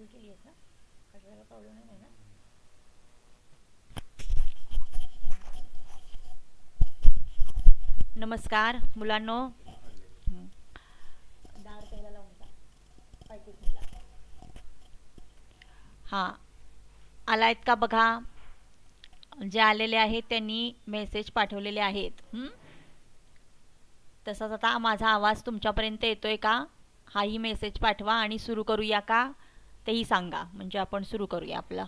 नाही ना नमस्कार मुलांनो हां आला आहेत का बघा जे आलेले आहेत त्यांनी मेसेज पाठवलेले आहेत तसाच आता माझा आवाज तुमच्यापर्यंत येतोय का हाही मेसेज पाठवा आणि सुरू करूया का तेही सांगा म्हणजे आपण सुरू करूया आपला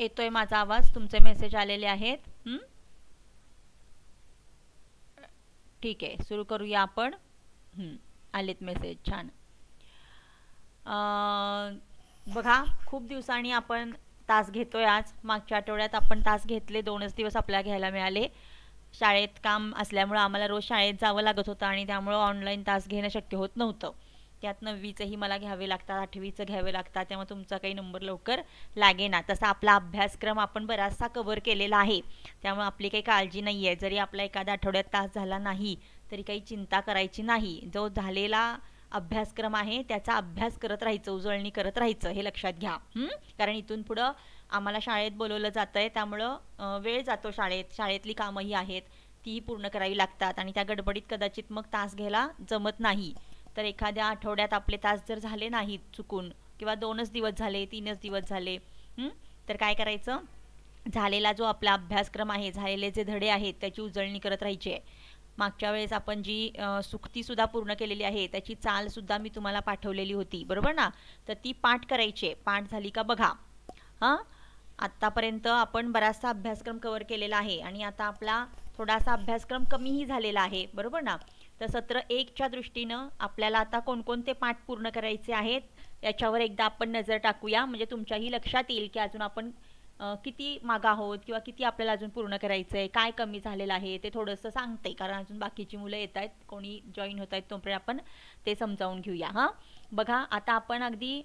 येतोय माझा आवाज तुमचे मेसेज आलेले आहेत ठीक आहे सुरू करूया आपण आलेत मेसेज छान बघा खूप दिवसांनी आपण तास घेतोय आज मागच्या आठवड्यात आपण तास घेतले दोनच दिवस आपल्याला घ्यायला मिळाले शाळेत काम असल्यामुळं आम्हाला रोज शाळेत जावं लागत होतं आणि त्यामुळं ऑनलाईन तास घेणं शक्य होत नव्हतं त्यात नववीचंही मला घ्यावे लागतात आठवीचं घ्यावे लागतात त्यामुळे तुमचा काही नंबर लवकर लागेना तसा आपला अभ्यासक्रम आपण बराचसा कव्हर केलेला आहे त्यामुळे आपली काही काळजी नाही आहे जरी आपला एखादा आठवड्यात तास झाला नाही तरी काही चिंता करायची नाही जो झालेला अभ्यासक्रम आहे त्याचा अभ्यास करत राहायचं उजळणी करत राहायचं हे लक्षात घ्या कारण इथून पुढं आम्हाला शाळेत बोलवलं जातं आहे त्यामुळं वेळ जातो शाळेत शाळेतली कामंही आहेत तीही पूर्ण करावी लागतात आणि त्या गडबडीत कदाचित मग तास घ्यायला जमत नाही तर एखाद्या आठवड्यात आपले तास जर झाले नाहीत चुकून किंवा दोनच दिवस झाले तीनच दिवस झाले तर काय करायचं झालेला जो आपला अभ्यासक्रम आहे झालेले जे धडे आहेत त्याची उजळणी करत राहायची आहे मागच्या वेळेस आपण जी सुक्तीसुद्धा पूर्ण केलेली आहे त्याची चालसुद्धा मी तुम्हाला पाठवलेली होती बरोबर ना तर ती पाठ करायची आहे पाठ झाली का बघा हां आत्तापर्यंत आपण बराचसा अभ्यासक्रम कवर केलेला आहे आणि आता आपला थोडासा अभ्यासक्रम कमीही झालेला आहे बरोबर ना तर सत्र एकच्या दृष्टीनं आपल्याला आता कोणकोणते पाठ पूर्ण करायचे आहेत याच्यावर एकदा आपण नजर टाकूया म्हणजे तुमच्याही लक्षात येईल की अजून आपण किती मागा आहोत किंवा किती आपल्याला अजून पूर्ण करायचं आहे काय कमी झालेलं आहे ते थोडंसं सांगते कारण अजून बाकीची मुलं येत आहेत कोणी जॉईन होत आहेत तोपर्यंत आपण ते समजावून घेऊया हां बघा आता आपण अगदी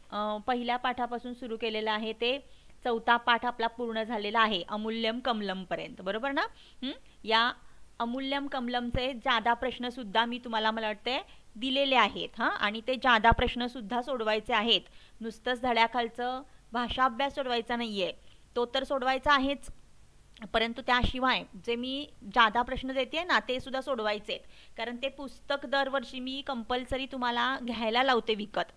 पहिल्या पाठापासून सुरू केलेलं आहे ते चौथा पाठ आपला पूर्ण झालेला आहे अमूल्यम कमलमपर्यंत बरोबर ना या अमूल्यम कमलमचे जादा प्रश्नसुद्धा मी तुम्हाला मला वाटते दिलेले आहेत हां आणि ते जादा प्रश्नसुद्धा सोडवायचे आहेत नुसतंच धड्याखालचं भाषा अभ्यास सोडवायचा नाही आहे तो तर सोडवायचा आहेच परंतु त्याशिवाय जे मी जादा प्रश्न देते ना ते सुद्धा सोडवायचे आहेत कारण ते पुस्तक दरवर्षी मी कंपल्सरी तुम्हाला घ्यायला लावते विकत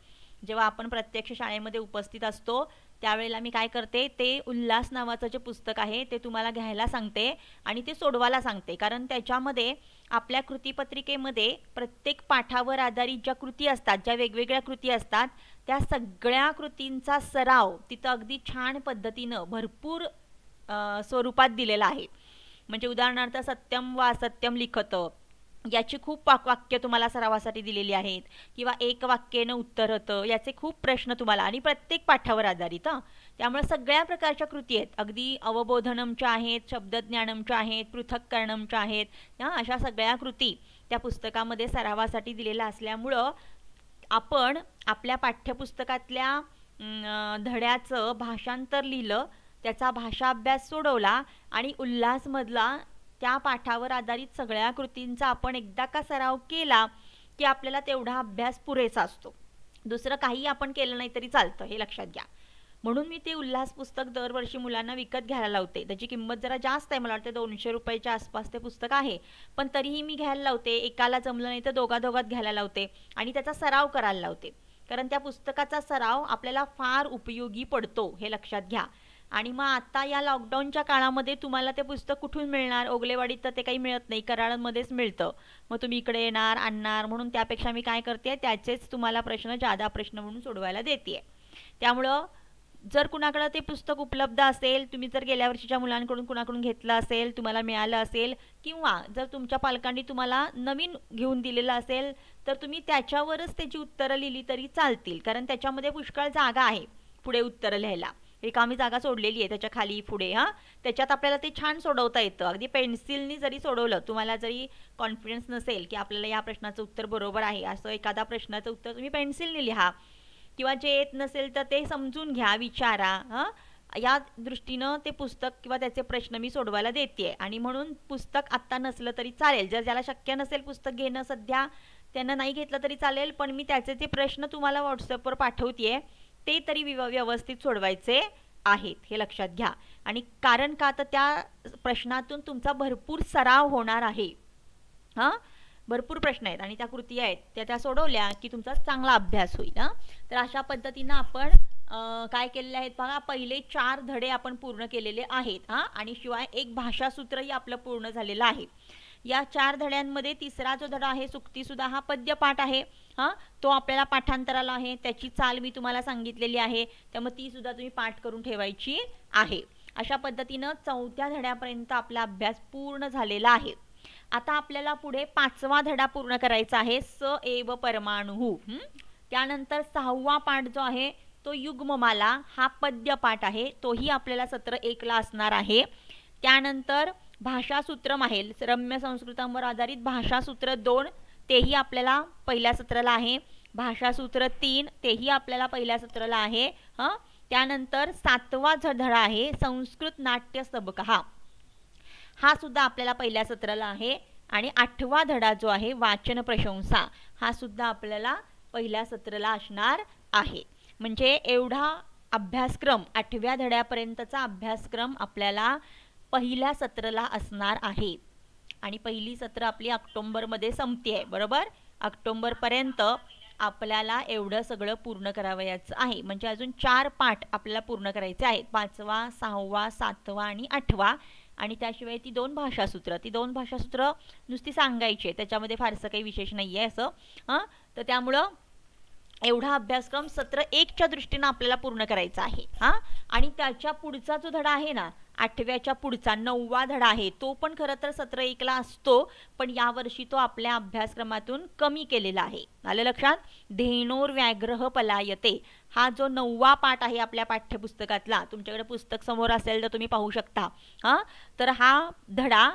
जेव्हा आपण प्रत्यक्ष शाळेमध्ये उपस्थित असतो त्यावेळेला मी काय करते ते उल्हास नावाचं जे पुस्तक आहे ते तुम्हाला घ्यायला सांगते आणि ते सोडवायला सांगते कारण त्याच्यामध्ये आपल्या कृतीपत्रिकेमध्ये प्रत्येक पाठावर आधारित ज्या कृती असतात ज्या वेगवेगळ्या कृती असतात त्या सगळ्या कृतींचा सराव तिथं अगदी छान पद्धतीनं भरपूर स्वरूपात दिलेला आहे म्हणजे उदाहरणार्थ सत्यम वा असत्यम लिखतं याची खूप वाक्य तुम्हाला सरावासाठी दिलेली आहेत किंवा एक वाक्येनं उत्तर होतं याचे खूप प्रश्न तुम्हाला आणि प्रत्येक पाठावर आधारित हां त्यामुळे सगळ्या प्रकारच्या कृती आहेत अगदी अवबोधनमच्या आहेत शब्दज्ञानमच्या आहेत करणमच्या आहेत हां अशा सगळ्या कृती त्या पुस्तकामध्ये सरावासाठी दिलेल्या असल्यामुळं आपण आपल्या पाठ्यपुस्तकातल्या धड्याचं भाषांतर लिहिलं त्याचा भाषा अभ्यास सोडवला आणि उल्हासमधला त्या पाठावर आधारित सगळ्या कृतींचा आपण एकदा का सराव केला की आपल्याला तेवढा अभ्यास पुरेसा असतो दुसरं काही आपण केलं नाही तरी चालतं हे लक्षात घ्या म्हणून मी ते उल्हास पुस्तक दरवर्षी मुलांना विकत घ्यायला लावते त्याची किंमत जरा जास्त आहे मला वाटतं दोनशे रुपयाच्या आसपास ते पुस्तक आहे पण तरीही मी घ्यायला लावते एकाला जमलं नाही तर दोघा दोघात घ्यायला लावते आणि त्याचा सराव करायला लावते कारण त्या पुस्तकाचा सराव आपल्याला फार उपयोगी पडतो हे लक्षात घ्या आणि मग आता या लॉकडाऊनच्या काळामध्ये तुम्हाला ते पुस्तक कुठून मिळणार ओगलेवाडीत तर ते काही मिळत नाही कराळांमध्येच मिळतं मग तुम्ही इकडे येणार आणणार म्हणून त्यापेक्षा मी काय करते त्याचेच तुम्हाला प्रश्न जादा प्रश्न म्हणून सोडवायला देते त्यामुळं जर कुणाकडं ते पुस्तक उपलब्ध असेल तुम्ही जर गेल्या वर्षीच्या मुलांकडून कुणाकडून घेतलं असेल तुम्हाला मिळालं असेल किंवा जर तुमच्या पालकांनी तुम्हाला नवीन घेऊन दिलेलं असेल तर तुम्ही त्याच्यावरच त्याची उत्तरं लिहिली तरी चालतील कारण त्याच्यामध्ये पुष्कळ जागा आहे पुढे उत्तरं लिहायला रिकामी जागा सोडलेली आहे त्याच्या खाली पुढे हां त्याच्यात आपल्याला ते छान सोडवता येतं अगदी पेन्सिलनी जरी सोडवलं तुम्हाला जरी कॉन्फिडन्स नसेल की आपल्याला या प्रश्नाचं उत्तर बरोबर आहे असं एखादा प्रश्नाचं उत्तर तुम्ही पेन्सिलने लिहा किंवा जे येत नसेल तर ते समजून घ्या विचारा हां या दृष्टीनं ते पुस्तक किंवा त्याचे प्रश्न मी सोडवायला देते आणि म्हणून पुस्तक आत्ता नसलं तरी चालेल जर ज्याला शक्य नसेल पुस्तक घेणं सध्या त्यांना नाही घेतलं तरी चालेल पण मी त्याचे ते प्रश्न तुम्हाला व्हॉट्सअपवर पाठवते ते तरी व्यवस्थित सोडवायचे आहेत हे लक्षात घ्या आणि कारण का तर त्या प्रश्नातून तुमचा भरपूर सराव होणार आहे हां भरपूर प्रश्न आहेत आणि त्या कृती आहेत त्या त्या सोडवल्या की तुमचा चांगला अभ्यास होईल हां तर अशा पद्धतीनं आपण काय केलेले आहेत बघा पहिले चार धडे आपण पूर्ण केलेले आहेत हां आणि शिवाय एक भाषासूत्रही आपलं पूर्ण झालेलं आहे या चार धड्यांमध्ये तिसरा जो धडा आहे सुक्तीसुद्धा हा पद्यपाठ आहे हां तो आपल्याला पाठांतराला आहे त्याची चाल मी तुम्हाला सांगितलेली आहे त्यामुळे तीसुद्धा तुम्ही पाठ करून ठेवायची आहे अशा पद्धतीनं चौथ्या धड्यापर्यंत आपला अभ्यास पूर्ण झालेला आहे आता आपल्याला पुढे पाचवा धडा पूर्ण करायचा आहे स एव परमाणू त्यानंतर सहावा पाठ जो आहे तो युग्ममाला हा पद्य पाठ आहे तोही आपल्याला सत्र एकला असणार आहे त्यानंतर भाषासूत्र माहेल रम्य संस्कृतांवर आधारित भाषासूत्र दोन तेही आपल्याला पहिल्या सत्राला आहे भाषासूत्र तीन तेही आपल्याला पहिल्या सत्राला आहे ह त्यानंतर सातवा धडा आहे संस्कृत नाट्य सबक हा हा सुद्धा आपल्याला पहिल्या सत्राला आहे आणि आठवा धडा जो आहे वाचन प्रशंसा हा सुद्धा आपल्याला पहिल्या सत्राला असणार आहे म्हणजे एवढा अभ्यासक्रम आठव्या धड्यापर्यंतचा अभ्यासक्रम आपल्याला पहिल्या सत्राला असणार आहे आणि पहिली सत्र आपली ऑक्टोंबरमध्ये संपती आहे बरोबर ऑक्टोंबरपर्यंत आपल्याला एवढं सगळं पूर्ण करावयाचं आहे म्हणजे अजून चार पाठ आपल्याला पूर्ण करायचे आहेत पाचवा सहावा सातवा आणि आठवा आणि त्याशिवाय ती दोन भाषासूत्र ती दोन भाषासूत्र नुसती सांगायची आहे त्याच्यामध्ये फारसं काही विशेष नाही आहे असं हां तर त्यामुळं एवढा अभ्यासक्रम सत्र एकच्या दृष्टीनं आपल्याला पूर्ण करायचा आहे हा आणि त्याच्या पुढचा जो धडा आहे ना आठव्याच्या पुढचा नववा धडा आहे तो पण खरं तर सत्र एकला असतो पण यावर्षी तो आपल्या अभ्यासक्रमातून कमी केलेला आहे आलं लक्षात धेनोर व्याघ्रह पलायते हा जो नववा पाठ आहे आपल्या पाठ्यपुस्तकातला तुमच्याकडे पुस्तक समोर असेल तर तुम्ही पाहू शकता हां तर हा धडा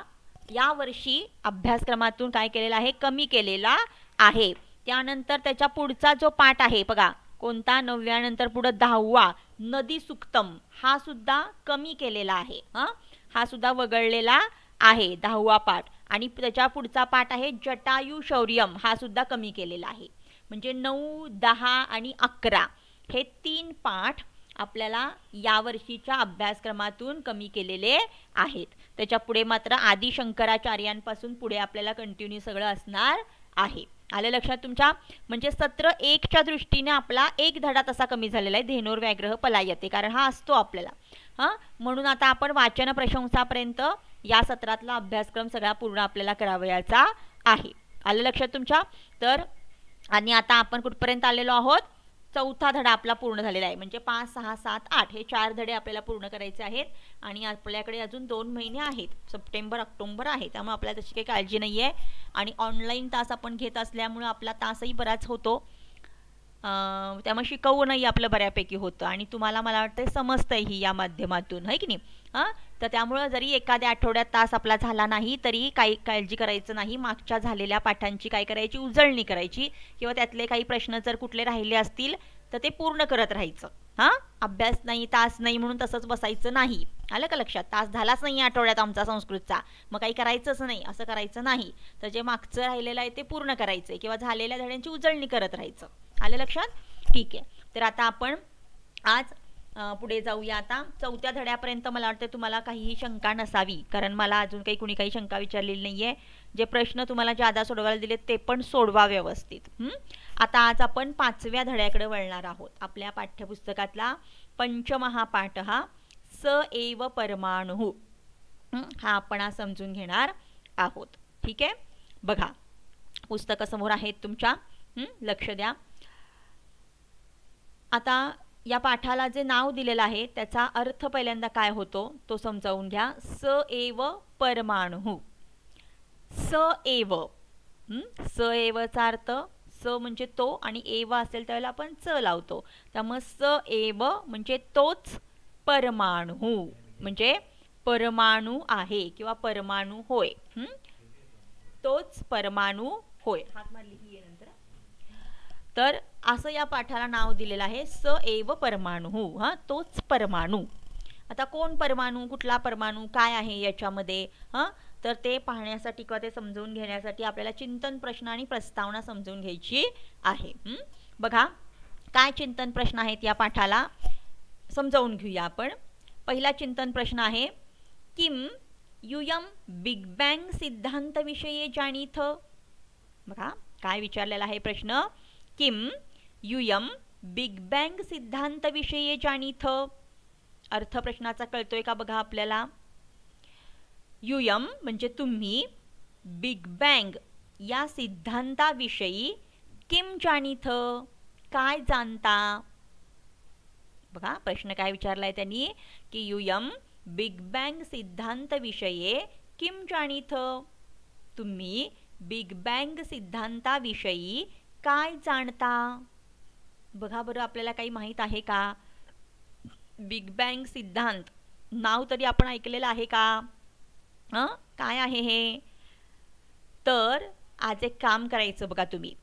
यावर्षी अभ्यासक्रमातून काय केलेला आहे कमी केलेला आहे त्यानंतर त्याच्या पुढचा जो पाठ आहे बघा कोणता नवव्यानंतर पुढं दहावा नदी सुक्तम हा सुद्धा कमी केलेला आहे हा हा सुद्धा वगळलेला आहे दहावा पाठ आणि त्याच्या पुढचा पाठ आहे जटायू शौर्यम हा सुद्धा कमी केलेला आहे म्हणजे नऊ दहा आणि अकरा हे तीन पाठ आपल्याला यावर्षीच्या अभ्यासक्रमातून कमी केलेले आहेत त्याच्या पुढे मात्र आदिशंकराचार्यांपासून पुढे आपल्याला कंटिन्यू सगळं असणार आहे आलं लक्षात तुमच्या म्हणजे सत्र एकच्या दृष्टीने आपला एक धडा तसा कमी झालेला आहे धेनोर व्याग्रह पलायते कारण हा असतो आपल्याला हां म्हणून आता आपण वाचन प्रशंसापर्यंत या सत्रातला अभ्यासक्रम सगळा पूर्ण आपल्याला करावयाचा आहे आलं लक्षात तुमच्या तर आणि आता आपण कुठपर्यंत आलेलो आहोत चौथा धडा आपला पूर्ण झालेला आहे म्हणजे पाच सहा सात आठ हे चार धडे आपल्याला पूर्ण करायचे आहेत आणि आपल्याकडे अजून दोन महिने आहेत सप्टेंबर ऑक्टोबर आहे त्यामुळे आपल्याला तशी काही काळजी नाही आहे आणि ऑनलाईन तास आपण घेत असल्यामुळं आपला तासही बराच होतो त्यामुळे शिकवूनही आपलं बऱ्यापैकी होतं आणि तुम्हाला मला वाटतं समजतंही या माध्यमातून है की नाही हां तर त्यामुळं जरी एखाद्या आठवड्यात तास आपला झाला नाही तरी काही काळजी करायचं नाही मागच्या झालेल्या पाठांची काय करायची उजळणी करायची किंवा त्यातले काही प्रश्न जर कुठले राहिले असतील तर ते पूर्ण करत राहायचं हां अभ्यास नाही तास नाही म्हणून तसंच बसायचं नाही आलं का लक्षात तास झालाच नाही आठवड्यात आमचा संस्कृतचा मग काही करायचंच नाही असं करायचं नाही तर जे मागचं राहिलेलं आहे ते पूर्ण करायचंय किंवा झालेल्या धड्यांची उजळणी करत राहायचं आलं लक्षात ठीक आहे तर आता आपण आज पुढे जाऊया आता चौथ्या धड्यापर्यंत मला वाटतं तुम्हाला काहीही शंका नसावी कारण मला अजून काही कुणी काही शंका विचारलेली नाही आहे जे प्रश्न तुम्हाला ज्यादा सोडवायला दिले ते पण सोडवा व्यवस्थित आता आज आपण पाचव्या धड्याकडे वळणार आहोत आपल्या पाठ्यपुस्तकातला पंचमहापाठ हा स एव परमाणु हा आपण आज समजून घेणार आहोत ठीक आहे बघा पुस्तकासमोर आहेत तुमच्या लक्ष द्या आता या पाठाला जे नाव दिलेलं आहे त्याचा अर्थ पहिल्यांदा काय होतो तो समजावून घ्या स एव परमाणु स एव स चा अर्थ स म्हणजे तो आणि एव असेल त्यावेळेला आपण च लावतो त्यामुळे स एव म्हणजे तोच परमाणू म्हणजे परमाणू आहे किंवा परमाणू होय तोच परमाणू होय तर असं या पाठाला नाव दिलेलं आहे स एव परमाणू हा तोच परमाणू आता कोण परमाणू कुठला परमाणू काय आहे याच्यामध्ये हां तर ते पाहण्यासाठी किंवा ते समजून घेण्यासाठी आपल्याला चिंतन प्रश्न आणि प्रस्तावना समजून घ्यायची आहे बघा काय चिंतन प्रश्न आहेत या पाठाला समजावून घेऊया आपण पहिला चिंतन प्रश्न आहे किम युयम बिग बँग सिद्धांत विषयी जाणीथ बघा काय विचारलेला आहे प्रश्न किम युयम बिग बँग सिद्धांत विषयी जाणीथ अर्थ प्रश्नाचा कळतोय का बघा आपल्याला युयम म्हणजे तुम्ही बिग बँग या सिद्धांताविषयी किम जाणीथ काय जाणता बघा प्रश्न काय विचारला आहे त्यांनी की युयम बिग बँग सिद्धांतविषये किम जाणीथ तुम्ही बिग बँग सिद्धांताविषयी काय जाणता बघा बरं आपल्याला काही माहीत आहे का बिग बँग सिद्धांत नाव तरी आपण ऐकलेलं आहे का हां काय आहे हे तर आज एक काम करायचं बघा तुम्ही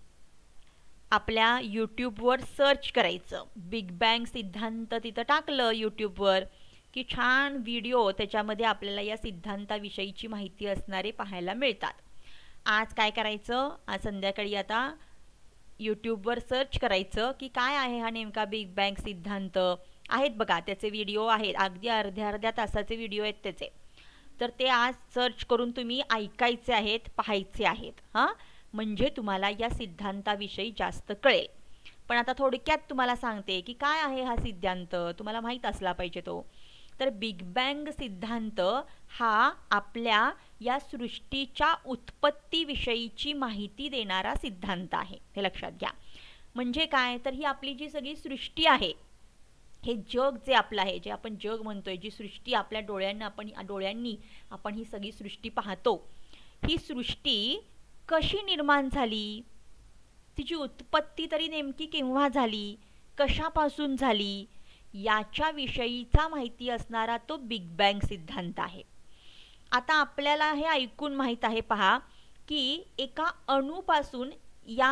आपल्या यूट्यूबवर सर्च करायचं बिग बँग सिद्धांत तिथं टाकलं यूट्यूबवर की छान व्हिडिओ त्याच्यामध्ये आपल्याला या सिद्धांताविषयीची माहिती असणारे पाहायला मिळतात आज काय करायचं आज संध्याकाळी आता यूट्यूबवर सर्च करायचं की काय आहे हा नेमका बिग बँग सिद्धांत आहेत बघा त्याचे व्हिडिओ आहेत अगदी अर्ध्या अर्ध्या तासाचे व्हिडिओ आहेत त्याचे तर ते आज सर्च करून तुम्ही ऐकायचे आहेत पाहायचे आहेत हां म्हणजे तुम्हाला या सिद्धांताविषयी जास्त कळेल पण आता थोडक्यात तुम्हाला सांगते की काय आहे हा सिद्धांत तुम्हाला माहीत असला पाहिजे तो तर बिग बँग सिद्धांत हा आपल्या या सृष्टीच्या उत्पत्तीविषयीची माहिती देणारा सिद्धांत आहे हे लक्षात घ्या म्हणजे काय तर ही आपली जी सगळी सृष्टी आहे हे जग जे आपलं आहे जे आपण जग म्हणतोय जी सृष्टी आपल्या डोळ्यांना आपण डोळ्यांनी आपण ही सगळी सृष्टी पाहतो ही सृष्टी कशी निर्माण झाली तिची उत्पत्ती तरी नेमकी केव्हा झाली कशापासून झाली याच्याविषयीचा माहिती असणारा तो बिग बँग सिद्धांत आहे आता आपल्याला हे ऐकून माहीत आहे पहा की एका अणूपासून या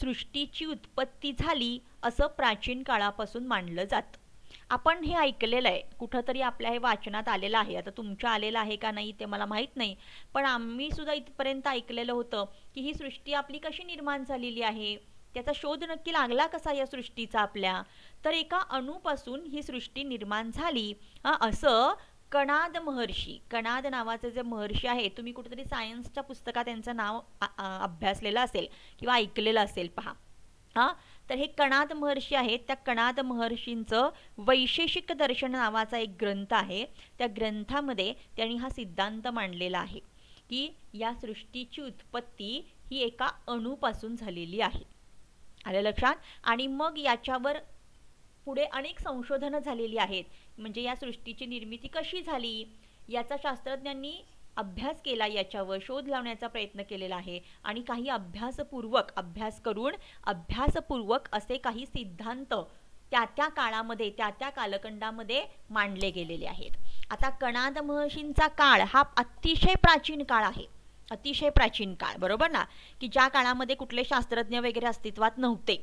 सृष्टीची उत्पत्ती झाली असं प्राचीन काळापासून मानलं जातं आपण हे ऐकलेलं आहे कुठंतरी आपल्या हे वाचनात आलेलं आहे आता तुमच्या आलेलं आहे का नाही ते मला माहीत नाही पण आम्ही सुद्धा इथपर्यंत ऐकलेलं होतं की ही सृष्टी आपली कशी निर्माण झालेली आहे त्याचा शोध नक्की लागला कसा या सृष्टीचा आपल्या तर एका अणूपासून ही सृष्टी निर्माण झाली असं कणाद महर्षी कणाद नावाचे जे महर्षी आहे तुम्ही कुठेतरी सायन्सच्या पुस्तकात त्यांचं नाव अभ्यासलेलं असेल किंवा ऐकलेलं असेल पहा हा तर हे कणाद महर्षी आहेत त्या कणाद महर्षींचं वैशेषिक दर्शन नावाचा एक ग्रंथ आहे त्या ग्रंथामध्ये त्यांनी हा सिद्धांत मांडलेला आहे की या सृष्टीची उत्पत्ती ही एका अणूपासून झालेली आहे आलं लक्षात आणि मग याच्यावर पुढे अनेक संशोधनं झालेली आहेत म्हणजे या सृष्टीची निर्मिती कशी झाली याचा शास्त्रज्ञांनी अभ्यास केला याच्यावर शोध लावण्याचा प्रयत्न केलेला आहे आणि काही अभ्यासपूर्वक अभ्यास करून अभ्यासपूर्वक असे काही सिद्धांत त्या त्या काळामध्ये त्या त्या कालखंडामध्ये मांडले गेलेले आहेत आता कणाद महर्षींचा काळ हा अतिशय प्राचीन काळ आहे अतिशय प्राचीन काळ बरोबर ना की ज्या काळामध्ये कुठले शास्त्रज्ञ वगैरे अस्तित्वात नव्हते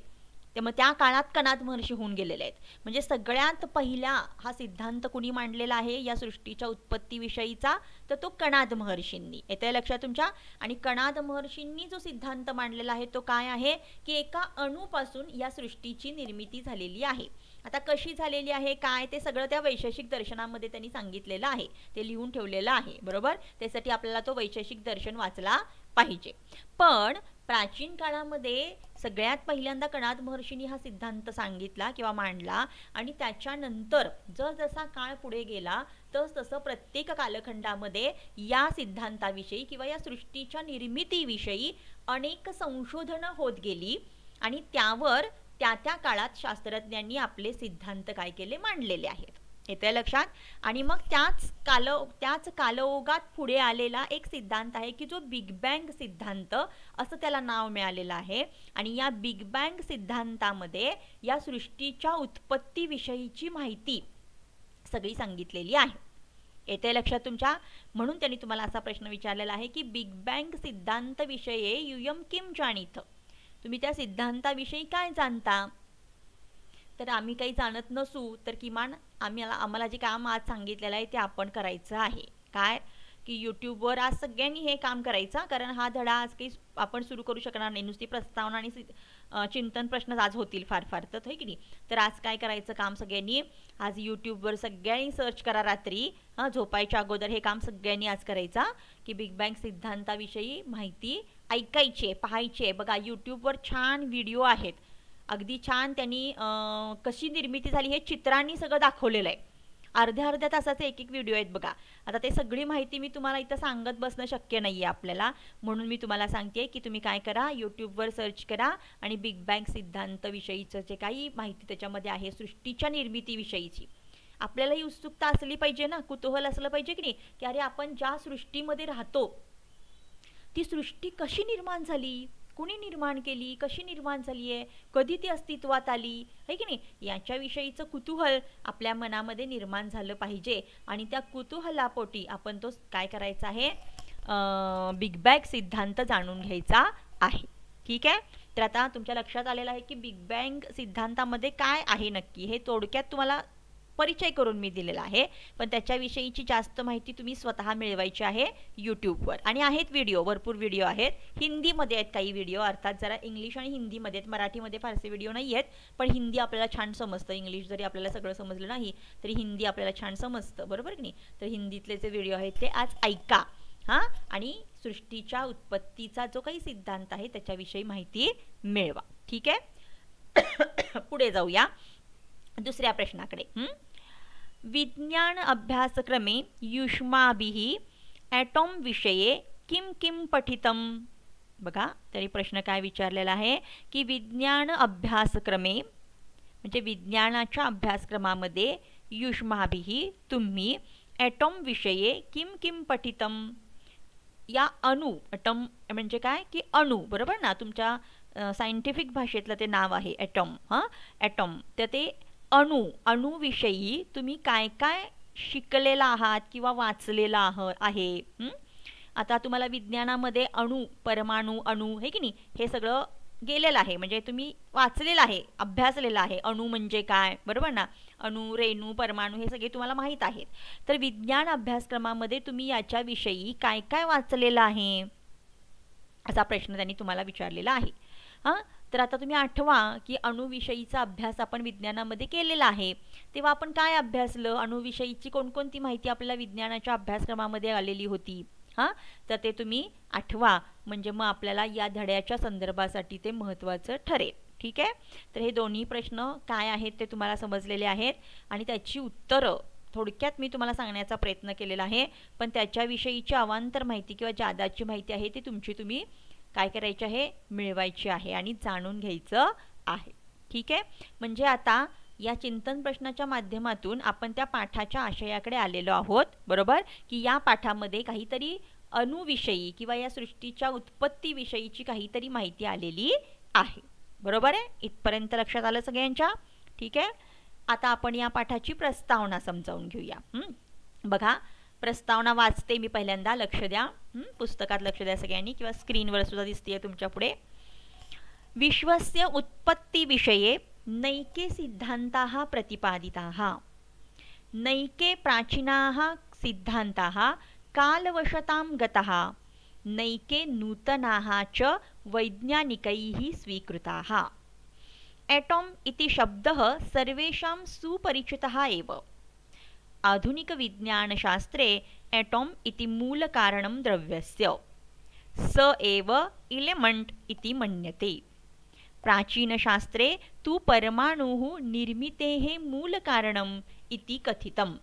मग त्या काळात कणाद महर्षी होऊन गेलेले आहेत म्हणजे सगळ्यात पहिला हा सिद्धांत कुणी मांडलेला आहे या सृष्टीच्या उत्पत्तीविषयीचा तर तो कणाद महर्षींनी येते लक्षात तुमच्या आणि कणाद महर्षींनी जो सिद्धांत मांडलेला आहे तो काय आहे की एका अणूपासून या सृष्टीची निर्मिती झालेली आहे आता कशी झालेली आहे काय ते सगळं त्या वैशेषिक दर्शनामध्ये त्यांनी सांगितलेलं आहे ते लिहून ठेवलेलं आहे बरोबर त्यासाठी आपल्याला तो वैशेषिक दर्शन वाचला पाहिजे पण प्राचीन काळामध्ये सगळ्यात पहिल्यांदा कणाद महर्षींनी हा सिद्धांत सांगितला किंवा मांडला आणि त्याच्यानंतर जर जसा काळ पुढे गेला तस तसं प्रत्येक कालखंडामध्ये या सिद्धांताविषयी किंवा या सृष्टीच्या निर्मितीविषयी अनेक संशोधनं होत गेली आणि त्यावर त्या त्या काळात शास्त्रज्ञांनी आपले सिद्धांत काय केले मांडलेले आहेत येते लक्षात आणि मग त्याच काल त्याच कालओगात पुढे आलेला एक सिद्धांत आहे की जो बिग बँग सिद्धांत असं त्याला नाव मिळालेलं आहे आणि या बिग बँग सिद्धांतामध्ये या सृष्टीच्या उत्पत्तीविषयीची माहिती सगळी सांगितलेली आहे येते लक्षात तुमच्या म्हणून त्यांनी तुम्हाला असा प्रश्न विचारलेला आहे की बिग बँग विषयी युयम किम जाणीत तुम्ही त्या सिद्धांताविषयी काय जाणता तर आम्ही काही जाणत नसू तर किमान आम्ही आम्हाला जे काम आज सांगितलेलं आहे ते आपण करायचं आहे काय की यूट्यूबवर आज सगळ्यांनी हे काम करायचं कारण हा धडा आज काही आपण सुरू करू शकणार नाही नुसती प्रस्तावना आणि चिंतन प्रश्न आज होतील फार फार तर की नाही तर आज काय करायचं काम सगळ्यांनी आज यूट्यूबवर सगळ्यांनी सर्च करा रात्री हां झोपायच्या अगोदर हे काम सगळ्यांनी आज करायचा की बिग बँग सिद्धांताविषयी माहिती ऐकायची आहे पाहायची आहे बघा यूट्यूबवर छान व्हिडिओ आहेत अगदी छान त्यांनी कशी निर्मिती झाली हे चित्रांनी सगळं दाखवलेलं आहे अर्ध्या अर्ध्या तासाचे एक एक व्हिडिओ आहेत बघा आता ते सगळी माहिती मी तुम्हाला इथं सांगत बसणं शक्य नाही आहे आपल्याला म्हणून मी तुम्हाला सांगते की तुम्ही काय करा यूट्यूबवर सर्च करा आणि बिग बँग विषयीचं जे काही माहिती त्याच्यामध्ये आहे सृष्टीच्या निर्मितीविषयीची आपल्याला ही उत्सुकता असली पाहिजे ना कुतूहल असलं पाहिजे की नाही की अरे आपण ज्या सृष्टीमध्ये राहतो ती सृष्टी कशी निर्माण झाली कुणी निर्माण केली कशी निर्माण झाली आहे कधी ती अस्तित्वात आली है की नाही याच्याविषयीचं कुतूहल आपल्या मनामध्ये निर्माण झालं पाहिजे आणि त्या कुतूहलापोटी आपण तो काय करायचा आहे बिग बॅग सिद्धांत जाणून घ्यायचा आहे ठीक आहे तर आता तुमच्या लक्षात आलेलं आहे की बिग बँग सिद्धांतामध्ये काय आहे नक्की हे थोडक्यात तुम्हाला परिचय करून मी दिलेला आहे पण त्याच्याविषयीची जास्त माहिती तुम्ही स्वतः मिळवायची आहे यूट्यूबवर आणि आहेत व्हिडिओ भरपूर व्हिडिओ आहेत हिंदीमध्ये आहेत काही व्हिडिओ अर्थात जरा इंग्लिश आणि हिंदीमध्ये आहेत मराठीमध्ये फारसे व्हिडिओ नाही आहेत पण हिंदी आपल्याला छान समजतं इंग्लिश जरी आपल्याला सगळं समजलं नाही तरी हिंदी आपल्याला छान समजतं बरोबर की नाही तर हिंदीतले जे व्हिडिओ आहेत ते आज ऐका हां आणि सृष्टीच्या उत्पत्तीचा जो काही सिद्धांत आहे त्याच्याविषयी माहिती मिळवा ठीक आहे पुढे जाऊया दुसऱ्या प्रश्नाकडे विज्ञान अभ्यासक्रमे युष्माभिः ॲटॉम विषये किम किम पठितम बघा तरी प्रश्न काय विचारलेला आहे की विज्ञान अभ्यासक्रमे म्हणजे विज्ञानाच्या अभ्यासक्रमामध्ये युष्माभिही तुम्ही ॲटॉम विषये किम किम पठितम या अणू ॲटम म्हणजे काय की अणु बरोबर ना तुमच्या सायंटिफिक भाषेतलं ते नाव आहे ॲटॉम हां ॲटॉम तर ते अणू विषयी तुम्ही काय काय शिकलेला आहात किंवा वाचलेला आह आहे आता तुम्हाला विज्ञानामध्ये अणू परमाणू अणू हे की नाही हे सगळं गेलेलं आहे म्हणजे तुम्ही वाचलेलं आहे अभ्यासलेलं आहे अणू म्हणजे काय बरोबर ना अणू रेणू परमाणू हे सगळे तुम्हाला माहीत आहेत तर विज्ञान अभ्यासक्रमामध्ये तुम्ही याच्याविषयी काय काय वाचलेलं आहे असा प्रश्न त्यांनी तुम्हाला विचारलेला आहे हां तर आता तुम्ही आठवा की अणुविषयीचा अभ्यास आपण विज्ञानामध्ये केलेला आहे तेव्हा आपण काय अभ्यासलं अणुविषयीची कोणकोणती माहिती आपल्याला विज्ञानाच्या अभ्यासक्रमामध्ये आलेली होती हां तर ते तुम्ही आठवा म्हणजे मग आपल्याला या धड्याच्या संदर्भासाठी ते महत्त्वाचं ठरेल ठीक आहे तर हे दोन्ही प्रश्न काय आहेत ते तुम्हाला समजलेले आहेत आणि त्याची उत्तरं थोडक्यात मी तुम्हाला सांगण्याचा प्रयत्न केलेला आहे पण त्याच्याविषयीची अवांतर माहिती किंवा जादाची माहिती आहे ती तुमची तुम्ही काय करायचे आहे मिळवायचे आहे आणि जाणून घ्यायचं आहे ठीक आहे म्हणजे आता या चिंतन प्रश्नाच्या माध्यमातून आपण त्या पाठाच्या आशयाकडे आलेलो आहोत बरोबर की या पाठामध्ये काहीतरी अणुविषयी किंवा या सृष्टीच्या उत्पत्तीविषयीची काहीतरी माहिती आलेली आहे बरोबर आहे इथपर्यंत लक्षात आलं सगळ्यांच्या ठीक आहे आता आपण या पाठाची प्रस्तावना समजावून घेऊया बघा प्रस्तावना वाचते मी पहिल्यांदा लक्ष द्या पुस्तकात लक्ष द्या सगळ्यांनी किंवा स्क्रीनवर सुद्धा दिसते आहे तुमच्या पुढे विश्वस्य उत्पत्तीविषयी नैके सिद्धांत प्रतिपादिता नैके प्राचीना सिद्धांता कालवशतां गतः नैके नूतनाः च वैज्ञानिकैः स्वीकृताः एटॉम इति शब्दः सर्वेषां सुपरिचितः एव आधुनिकविज्ञानशास्त्रे एटोम् इति मूलकारणं द्रव्यस्य स एव इलेमण्ट् इति मन्यते प्राचीनशास्त्रे तु परमाणुः निर्मितेः मूलकारणम् इति कथितं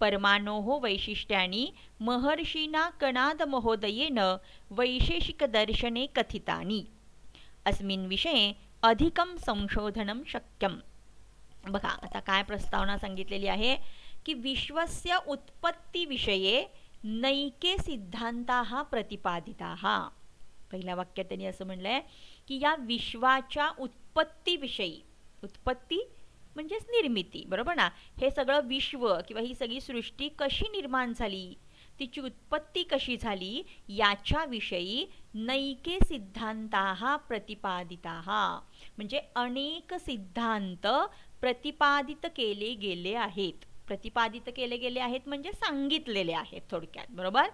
परमाणोः वैशिष्ट्यानि महर्षिणा कणादमहोदयेन वैशेषिकदर्शने कथितानि अस्मिन् विषये अधिकं संशोधनं शक्यं बघा आता काय प्रस्तावना सांगितलेली आहे की विश्वस्य उत्पत्तीविषये नैके सिद्धांत प्रतिपादिता पहिल्या वाक्यात त्यांनी असं म्हणलं आहे की या विश्वाच्या उत्पत्तीविषयी उत्पत्ती म्हणजेच निर्मिती बरोबर ना हे सगळं विश्व किंवा ही सगळी सृष्टी कशी निर्माण झाली तिची उत्पत्ती कशी झाली याच्याविषयी नैके सिद्धांत प्रतिपादिता म्हणजे अनेक सिद्धांत प्रतिपादित केले गेले आहेत प्रतिपादित केले गेले आहेत म्हणजे सांगितलेले आहेत थोडक्यात बरोबर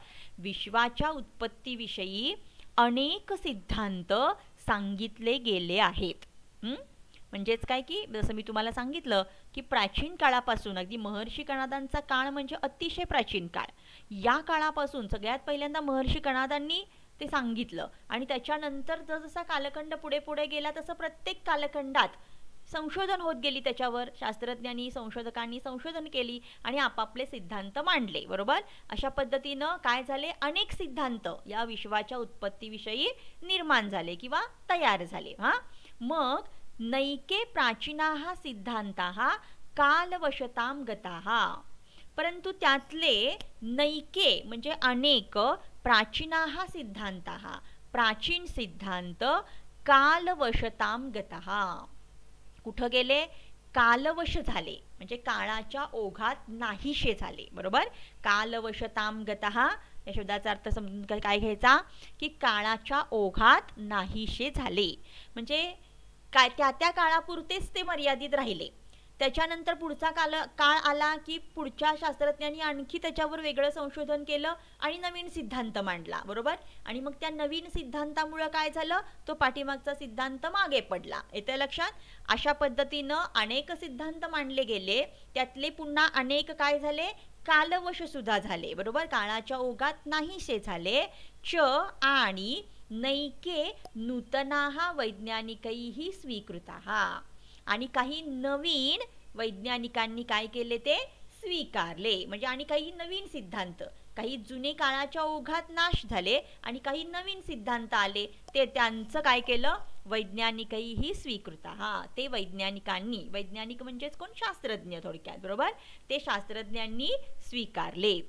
विश्वाच्या उत्पत्तीविषयी अनेक सिद्धांत सांगितले गेले आहेत म्हणजेच काय की जसं मी तुम्हाला सांगितलं की प्राचीन काळापासून अगदी महर्षी कणादांचा काळ म्हणजे अतिशय प्राचीन काळ या काळापासून सगळ्यात पहिल्यांदा महर्षी कणादांनी ते सांगितलं आणि त्याच्यानंतर जसा कालखंड पुढे पुढे गेला तसं प्रत्येक कालखंडात संशोधन होत गेली त्याच्यावर शास्त्रज्ञांनी संशोधकांनी संशोधन केली आणि आपापले सिद्धांत मांडले बरोबर अशा पद्धतीनं काय झाले अनेक सिद्धांत या विश्वाच्या उत्पत्तीविषयी निर्माण झाले किंवा तयार झाले हा मग नैके प्राचीना हा सिद्धांत हा कालवशताम गता हा परंतु त्यातले नैके म्हणजे अनेक प्राचीना हा सिद्धांत हा प्राचीन सिद्धांत कालवशताम हा कुठं गेले कालवश झाले म्हणजे काळाच्या ओघात नाहीशे झाले बरोबर गतः या शब्दाचा अर्थ समजून काय घ्यायचा की काळाच्या ओघात नाहीशे झाले म्हणजे काय त्या त्या काळापुरतेच ते मर्यादित राहिले त्याच्यानंतर पुढचा काल काळ आला की पुढच्या शास्त्रज्ञांनी आणखी त्याच्यावर वेगळं संशोधन केलं आणि नवीन सिद्धांत मांडला बरोबर आणि मग त्या नवीन सिद्धांतामुळं काय झालं तो पाठीमागचा सिद्धांत मागे पडला येते लक्षात अशा पद्धतीनं अनेक सिद्धांत मांडले गेले त्यातले पुन्हा अनेक काय झाले कालवश सुद्धा झाले बरोबर काळाच्या ओघात नाहीसे झाले च आणि नैके नूतना वैज्ञानिकैही स्वीकृता आणि काही नवीन वैज्ञानिकांनी काय केले ते स्वीकारले म्हणजे आणि काही नवीन सिद्धांत काही जुने काळाच्या ओघात नाश झाले आणि काही नवीन सिद्धांत आले ते त्यांचं काय केलं वैज्ञानिकही ही स्वीकृत हा ते वैज्ञानिकांनी वैज्ञानिक म्हणजेच कोण शास्त्रज्ञ थोडक्यात बरोबर ते शास्त्रज्ञांनी स्वीकारले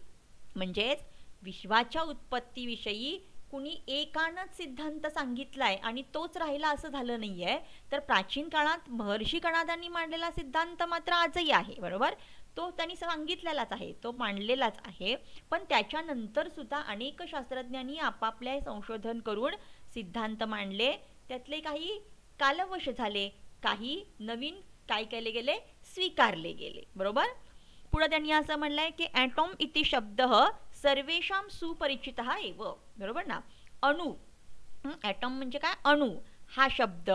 म्हणजेच विश्वाच्या उत्पत्तीविषयी कुणी एकानंच सिद्धांत सांगितलाय आणि तोच राहिला असं झालं नाहीये तर प्राचीन काळात महर्षी कणादांनी मांडलेला सिद्धांत मात्र आजही आहे बरोबर तो त्यांनी सांगितलेलाच आहे तो मांडलेलाच आहे पण त्याच्यानंतर सुद्धा अनेक शास्त्रज्ञांनी आपापल्या संशोधन करून सिद्धांत मांडले त्यातले काही कालवश झाले काही नवीन काय केले गेले स्वीकारले गेले बरोबर पुढे त्यांनी असं म्हणलंय की ॲटॉम इति शब्द सर्वेशाम सुपरिचित एव बरोबर ना अणु ॲटम म्हणजे काय अणु हा शब्द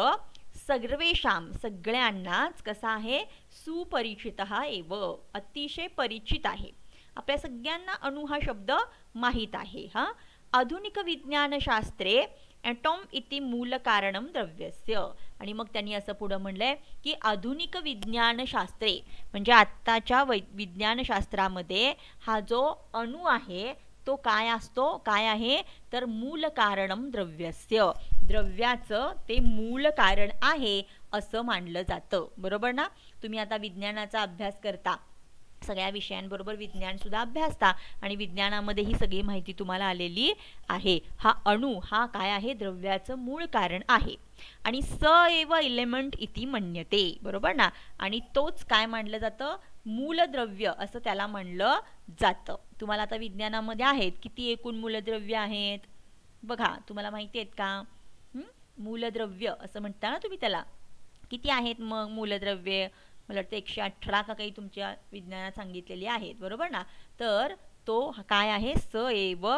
सर्वेशाम सगळ्यांनाच कसा आहे सुपरिचित एव अतिशय परिचित आहे आपल्या सगळ्यांना अणु हा शब्द माहीत आहे हा आधुनिक विज्ञानशास्त्रे ॲटॉम इति मूलकारणं द्रव्यस्य आणि मग त्यांनी असं पुढं म्हणलं आहे की आधुनिक विज्ञानशास्त्रे म्हणजे आत्ताच्या वै विज्ञानशास्त्रामध्ये हा जो अणू आहे तो काय असतो काय आहे तर मूल कारण द्रव्यस्य द्रव्याचं ते मूल कारण आहे असं मानलं जातं बरोबर ना तुम्ही आता विज्ञानाचा अभ्यास करता सगळ्या विषयांबरोबर विज्ञानसुद्धा अभ्यासता आणि विज्ञानामध्ये ही सगळी माहिती तुम्हाला आलेली आहे हा अणू हा काय आहे द्रव्याचं मूळ कारण आहे आणि स एव इलेमेंट इति म्हणते बरोबर ना आणि तोच काय मानलं जातं मूलद्रव्य असं त्याला म्हणलं जातं तुम्हाला आता विज्ञानामध्ये आहेत किती एकूण मूलद्रव्य आहेत बघा तुम्हाला माहिती आहेत का मूलद्रव्य असं म्हणता ना तुम्ही त्याला किती आहेत मग मूलद्रव्य मला वाटतं एकशे अठरा का काही तुमच्या विज्ञानात सांगितलेली आहेत बरोबर ना तर तो काय आहे स एव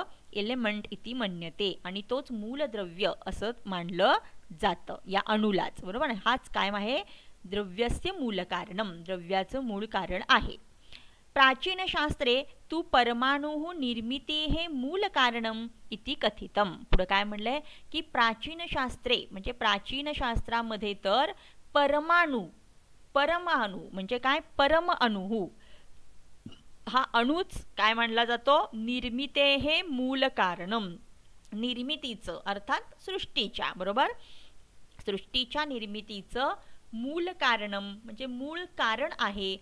एलिमेंट इति मन्यते आणि तोच मूलद्रव्य असं मानलं जातं या अणुलाच बरोबर ना हाच काय आहे द्रव्यस्य मूल कारण द्रव्याचं मूळ कारण आहे प्राचीन शास्त्रे तू परमाणू निर्मिती हे मूल कारण इति कथितम पुढं काय म्हणलंय की प्राचीन शास्त्रे म्हणजे प्राचीन शास्त्रामध्ये तर परमाणू अणु म्हणजे काय परम अणु हा अणूच काय म्हणला जातो निर्मिते हे मूल कारणम निर्मितीचं अर्थात सृष्टीच्या बरोबर सृष्टीच्या निर्मितीचं मूल कारणम म्हणजे मूळ कारण आहे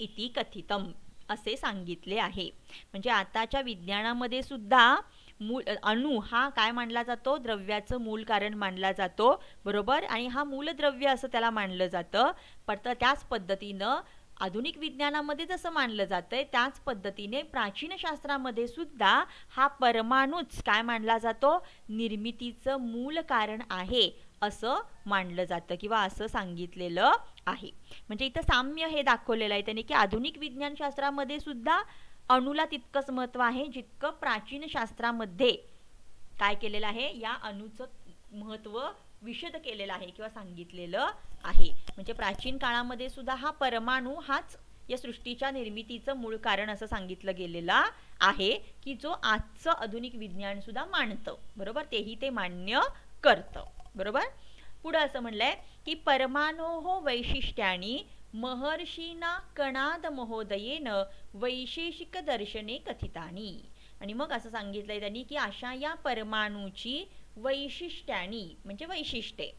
इति कथितम असे सांगितले आहे म्हणजे आताच्या विज्ञानामध्ये सुद्धा मूल अणू हा काय मानला जातो द्रव्याचं मूल कारण मानला जातो बरोबर आणि हा मूलद्रव्य असं त्याला मानलं जातं पण त्याच पद्धतीनं आधुनिक विज्ञानामध्ये जसं मानलं जातं आहे त्याच पद्धतीने प्राचीन शास्त्रामध्ये सुद्धा हा परमाणूच काय मानला जातो निर्मितीचं मूल कारण आहे असं मानलं जातं किंवा असं सांगितलेलं आहे म्हणजे इथं साम्य हे दाखवलेलं आहे त्याने की आधुनिक विज्ञानशास्त्रामध्ये सुद्धा अणूला तितकंच महत्त्व आहे जितकं प्राचीन शास्त्रामध्ये काय केलेलं आहे या अणूचं महत्त्व विशद केलेलं आहे किंवा सांगितलेलं आहे म्हणजे प्राचीन काळामध्ये सुद्धा हा परमाणू हाच या सृष्टीच्या निर्मितीचं मूळ कारण असं सांगितलं गेलेलं आहे की जो आजचं आधुनिक विज्ञान सुद्धा मानतं बरोबर तेही ते मान्य करतं बरोबर पुढं असं म्हणलंय की परमाणो हो वैशिष्ट्यांनी महर्षीना कणाद महोदयेन वैशेषिक दर्शने कथितानी आणि मग असं सांगितलंय त्यांनी की अशा या परमाणूची वैशिष्ट्यानी म्हणजे वैशिष्ट्ये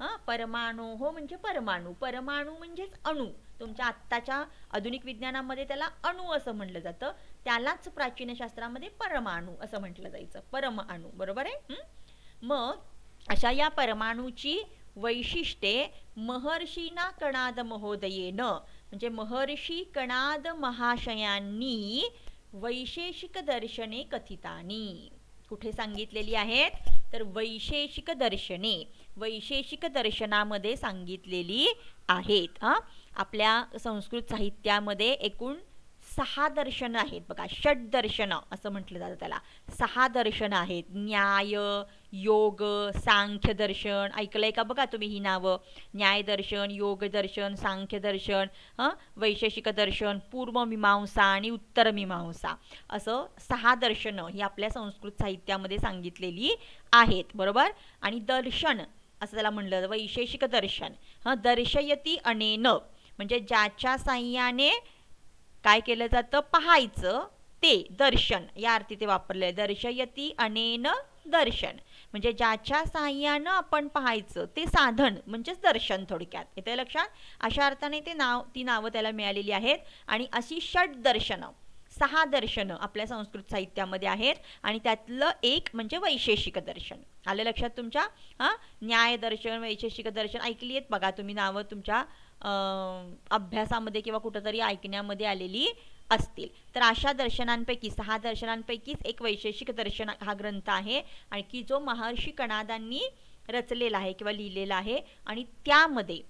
हा परमाणू हो म्हणजे परमाणू परमाणू म्हणजेच अणु तुमच्या आत्ताच्या आधुनिक विज्ञानामध्ये त्याला अणु असं म्हटलं जातं त्यालाच प्राचीन शास्त्रामध्ये परमाणू असं म्हटलं जायचं परमाणू बरोबर आहे मग अशा या परमाणूची वैशिष्ट्ये महर्षीना कणाद महोदयेन म्हणजे महर्षी कणाद महाशयांनी वैशेषिक दर्शने कथितानी कुठे सांगितलेली आहेत तर वैशेषिक दर्शने वैशेषिक दर्शनामध्ये सांगितलेली आहेत हां आपल्या संस्कृत साहित्यामध्ये एकूण सहा दर्शनं आहेत बघा षट दर्शन असं म्हटलं जातं त्याला सहा दर्शन आहेत न्याय योग सांख्य दर्शन ऐकलंय का बघा तुम्ही ही नावं न्यायदर्शन योगदर्शन सांख्यदर्शन हं वैशेषिक दर्शन पूर्व मीमांसा आणि उत्तर मीमांसा असं सहा दर्शनं ही आपल्या संस्कृत साहित्यामध्ये सांगितलेली आहेत बरोबर आणि दर्शन असं त्याला म्हणलं वैशेषिक दर्शन हं दर्शयती अनेन म्हणजे ज्याच्या साह्याने काय केलं जातं पाहायचं ते दर्शन या अर्थी ते वापरले दर्शयती अनेन दर्शन म्हणजे ज्याच्या साह्यानं आपण पाहायचं ते साधन म्हणजेच दर्शन थोडक्यात येते लक्षात अशा अर्थाने ते नाव ती नावं त्याला मिळालेली आहेत आणि अशी षट दर्शनं सहा दर्शनं आपल्या संस्कृत साहित्यामध्ये आहेत आणि त्यातलं एक म्हणजे वैशेषिक दर्शन आलं लक्षात तुमच्या हां न्यायदर्शन वैशेषिक दर्शन ऐकली आहेत बघा तुम्ही नावं तुमच्या अभ्यासामध्ये किंवा कुठंतरी ऐकण्यामध्ये आलेली असतील तर अशा दर्शनांपैकी सहा दर्शनांपैकीच एक वैशेषिक दर्शन हा ग्रंथ आहे आणि की जो महर्षी कणादांनी रचलेला आहे किंवा लिहिलेला आहे आणि त्यामध्ये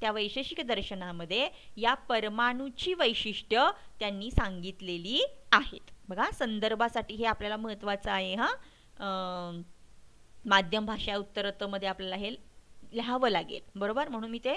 त्या वैशेषिक दर्शनामध्ये या परमाणूची वैशिष्ट्य त्यांनी सांगितलेली आहेत बघा संदर्भासाठी हे आपल्याला महत्त्वाचं आहे हा माध्यम भाषा मध्ये आपल्याला हे लिहावं लागेल बरोबर म्हणून मी ते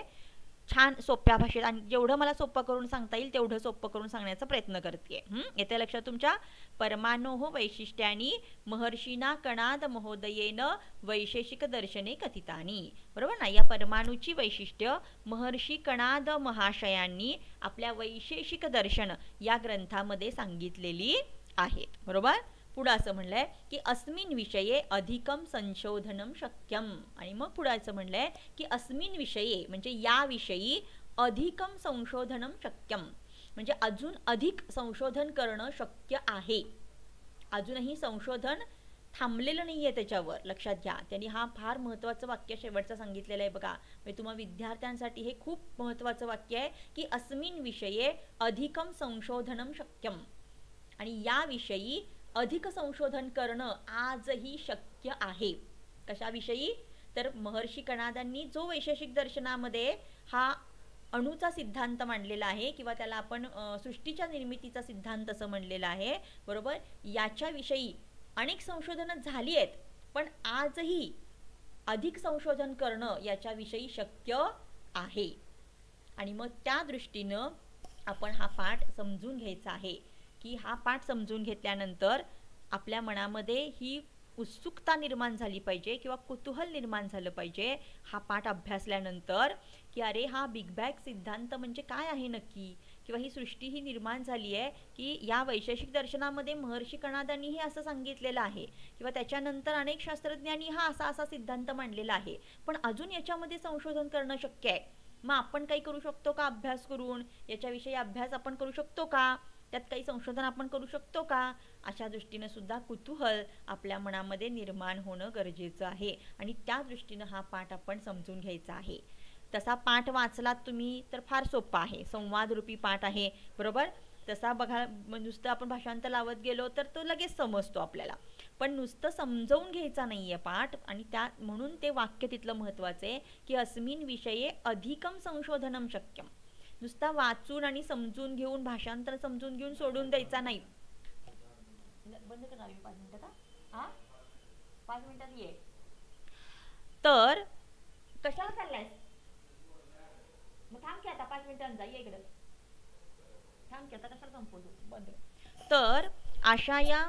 छान सोप्या भाषेत आणि जेवढं मला सोपं करून सांगता येईल तेवढं सोपं करून सांगण्याचा प्रयत्न करते येत्या लक्षात तुमच्या परमानो हो वैशिष्ट्यानी महर्षीना कणाद महोदयेन वैशेषिक दर्शने कथितानी बरोबर ना या परमाणूची वैशिष्ट्य महर्षी कणाद महाशयांनी आपल्या वैशेषिक दर्शन या ग्रंथामध्ये सांगितलेली आहेत बरोबर पुढं असं म्हणलंय की अस्मिन विषये अधिकम संशोधनम शक्यम आणि मग पुढं असं म्हणलंय की अस्मिन विषये म्हणजे याविषयी अधिकम संशोधनम शक्यम म्हणजे अजून अधिक संशोधन करणं शक्य आहे अजूनही संशोधन थांबलेलं नाही आहे त्याच्यावर लक्षात घ्या त्यांनी हा फार महत्त्वाचं वाक्य शेवटचं सांगितलेलं आहे बघा म्हणजे तुम्हा विद्यार्थ्यांसाठी हे खूप महत्त्वाचं वाक्य आहे की अस्मिन विषये अधिकम संशोधनम शक्यम आणि याविषयी अधिक संशोधन करणं आजही शक्य आहे कशाविषयी तर महर्षी कणादांनी जो वैशेषिक दर्शनामध्ये हा अणूचा सिद्धांत मांडलेला आहे किंवा त्याला आपण सृष्टीच्या निर्मितीचा सिद्धांत असं म्हणलेला आहे बरोबर याच्याविषयी अनेक संशोधनं झाली आहेत पण आजही अधिक संशोधन करणं याच्याविषयी शक्य आहे आणि मग त्या दृष्टीनं आपण हा पाठ समजून घ्यायचा आहे की हा पाठ समजून घेतल्यानंतर आपल्या मनामध्ये ही उत्सुकता निर्माण झाली पाहिजे किंवा कुतूहल निर्माण झालं पाहिजे हा पाठ अभ्यासल्यानंतर की अरे हा बिग बॅग सिद्धांत म्हणजे काय आहे नक्की किंवा ही सृष्टी ही निर्माण झाली आहे की या वैशेषिक दर्शनामध्ये महर्षी कणादांनी हे असं सांगितलेलं आहे किंवा त्याच्यानंतर अनेक शास्त्रज्ञांनी हा असा असा सिद्धांत मांडलेला आहे पण अजून याच्यामध्ये संशोधन करणं शक्य आहे मग आपण काही करू शकतो का अभ्यास करून याच्याविषयी अभ्यास आपण करू शकतो का त्यात काही संशोधन आपण करू शकतो का अशा दृष्टीनं सुद्धा कुतूहल आपल्या मनामध्ये निर्माण होणं गरजेचं आहे आणि त्या दृष्टीनं हा पाठ आपण समजून घ्यायचा आहे तसा पाठ वाचलात तुम्ही तर फार सोपा आहे संवादरूपी पाठ आहे बरोबर तसा बघा नुसतं आपण भाषांतर लावत गेलो तर तो लगेच समजतो आपल्याला पण नुसतं समजवून घ्यायचा नाही आहे पाठ आणि त्या म्हणून ते वाक्य तिथलं महत्त्वाचं आहे की अस्मिन विषये अधिकम संशोधनम शक्यम नुसता वाचून आणि समजून घेऊन भाषांतर समजून घेऊन सोडून द्यायचा नाही बंद तर कशाला चाललाय मग थांब की आता पाच मिनिटांनी जा ये इकडं थांब की आता कशाला संपवतो बंद तर अशा या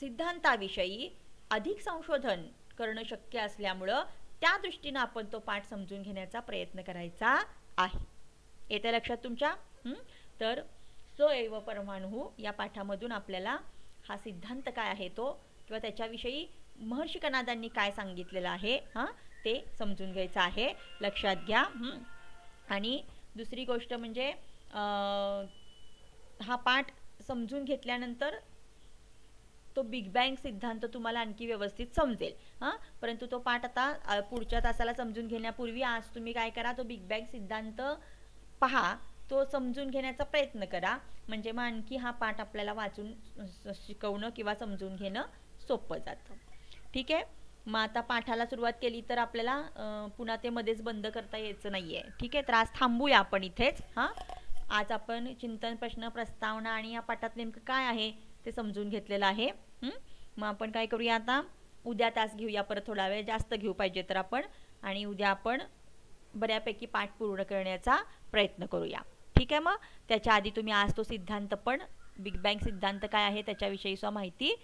सिद्धांताविषयी अधिक संशोधन करणं शक्य असल्यामुळं त्या दृष्टीनं आपण तो पाठ समजून घेण्याचा प्रयत्न करायचा आहे येत्या लक्षात तुमच्या तर सो एव परमाणू या पाठामधून आपल्याला हा सिद्धांत काय आहे तो किंवा त्याच्याविषयी महर्षी कनादांनी काय सांगितलेलं आहे हां ते समजून घ्यायचं आहे लक्षात घ्या आणि दुसरी गोष्ट म्हणजे हा पाठ समजून घेतल्यानंतर तो बिग बँग सिद्धांत तुम्हाला आणखी व्यवस्थित समजेल हां परंतु तो पाठ आता पुढच्या तासाला समजून घेण्यापूर्वी आज तुम्ही काय करा तो बिग बँग सिद्धांत पहा तो समजून घेण्याचा प्रयत्न करा म्हणजे मग आणखी हा पाठ आपल्याला वाचून शिकवणं किंवा समजून घेणं सोपं जातं ठीक आहे मग आता पाठाला सुरुवात केली तर आपल्याला पुन्हा ते मध्येच बंद करता यायचं नाही आहे ठीक आहे तर आज थांबूया आपण इथेच हां आज आपण चिंतन प्रश्न प्रस्तावना आणि या पाठात नेमकं काय आहे ते समजून घेतलेलं आहे मग आपण काय करूया आता उद्या तास घेऊया परत थोडा वेळ जास्त घेऊ पाहिजे तर आपण आणि उद्या आपण बऱ्यापैकी पाठ पूर्ण करण्याचा प्रयत्न करूया ठीक आहे मग त्याच्या आधी तुम्ही आज तो सिद्धांत पण बिग बँग सिद्धांत काय आहे त्याच्याविषयी सुद्धा माहिती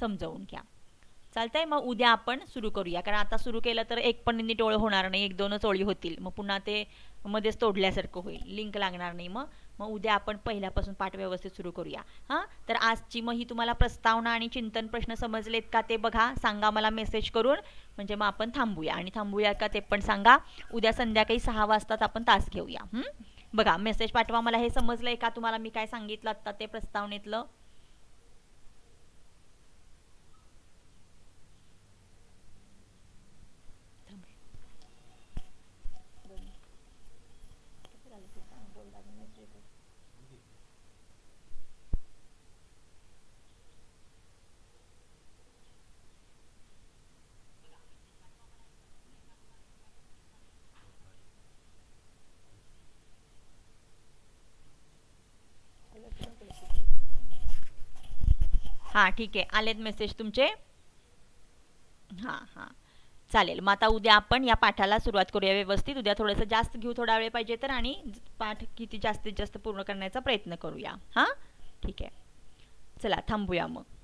समजवून घ्या चालतंय मग उद्या आपण सुरू करूया कारण आता सुरू केलं तर एक पण नीट ओळ होणार नाही एक दोनच ओळी होतील मग पुन्हा ते मध्येच तोडल्यासारखं होईल लिंक लागणार नाही मग मग उद्या आपण पहिल्यापासून पाठ व्यवस्थित सुरू करूया हां तर आजची मग ही तुम्हाला प्रस्तावना आणि चिंतन प्रश्न समजलेत का ते बघा सांगा मला मेसेज करून म्हणजे मग आपण थांबूया आणि थांबूया का ते पण सांगा उद्या संध्याकाळी सहा वाजताच आपण तास घेऊया बघा मेसेज पाठवा मला हे समजलंय का तुम्हाला मी काय सांगितलं आत्ता ते प्रस्तावनेतलं हा, ठीक आहे आलेत मेसेज तुमचे हा, हा, चालेल मग आता उद्या आपण या पाठाला सुरुवात करूया व्यवस्थित उद्या थोडंसं जास्त घेऊ थोडा वेळ पाहिजे तर आणि पाठ किती जास्तीत जास्त पूर्ण करण्याचा प्रयत्न करूया हां ठीक आहे चला थांबूया मग